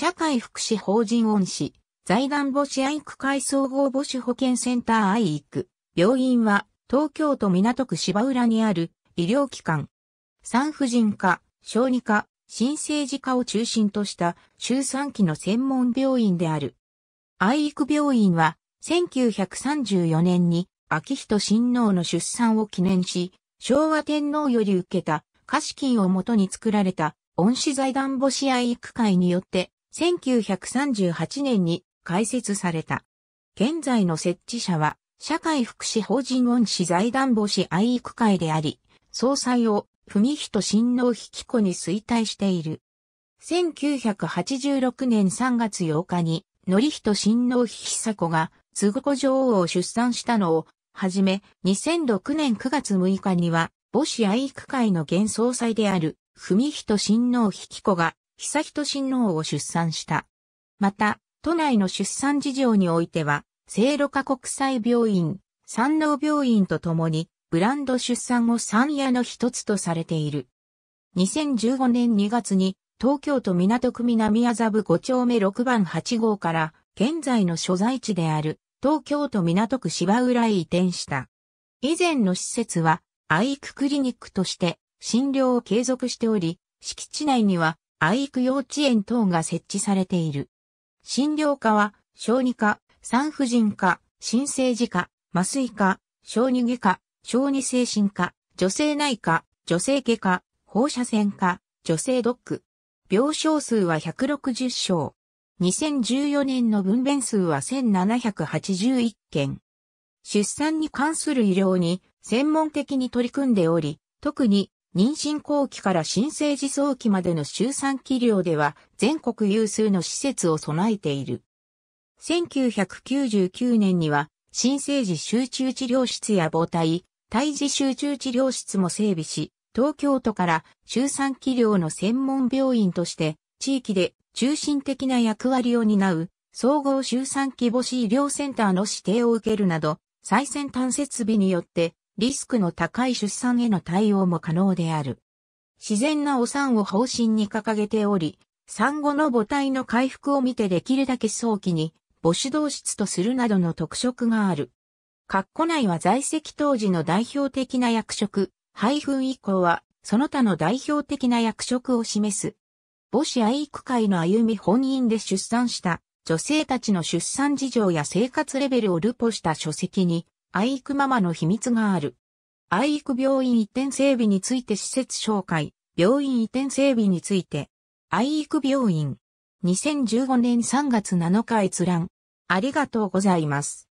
社会福祉法人恩師、財団母子愛育会総合母子保健センター愛育。病院は、東京都港区芝浦にある医療機関。産婦人科、小児科、新生児科を中心とした週産期の専門病院である。愛育病院は、1934年に、秋人親王の出産を記念し、昭和天皇より受けた、貸金をもとに作られた、恩師財団母子愛育会によって1938年に開設された。現在の設置者は、社会福祉法人恩師財団母子愛育会であり、総裁を文人親王引子に衰退している。1986年3月8日に、則人親王久子が、都合女王を出産したのを、はじめ、2006年9月6日には、母子愛育会の現総裁である、文人親王引子が、悠仁親王を出産した。また、都内の出産事情においては、聖路加国際病院、産農病院とともに、ブランド出産を三夜の一つとされている。2015年2月に、東京都港区南麻布5丁目6番8号から、現在の所在地である、東京都港区芝浦へ移転した。以前の施設は、愛育クリニックとして、診療を継続しており、敷地内には、愛育幼稚園等が設置されている。診療科は、小児科、産婦人科、新生児科、麻酔科、小児外科、小児精神科、女性内科、女性外科、放射線科、女性ドック。病床数は160床。2014年の分娩数は1781件。出産に関する医療に専門的に取り組んでおり、特に妊娠後期から新生児早期までの周産期量では全国有数の施設を備えている。1999年には新生児集中治療室や母体、胎児集中治療室も整備し、東京都から周産期量の専門病院として地域で中心的な役割を担う総合周産期母子医療センターの指定を受けるなど最先端設備によってリスクの高い出産への対応も可能である。自然なお産を方針に掲げており、産後の母体の回復を見てできるだけ早期に母子同室とするなどの特色がある。括弧内は在籍当時の代表的な役職、配分以降はその他の代表的な役職を示す。母子愛育会の歩み本院で出産した女性たちの出産事情や生活レベルをルポした書籍に愛育ママの秘密がある。愛育病院移転整備について施設紹介、病院移転整備について。愛育病院。2015年3月7日閲覧。ありがとうございます。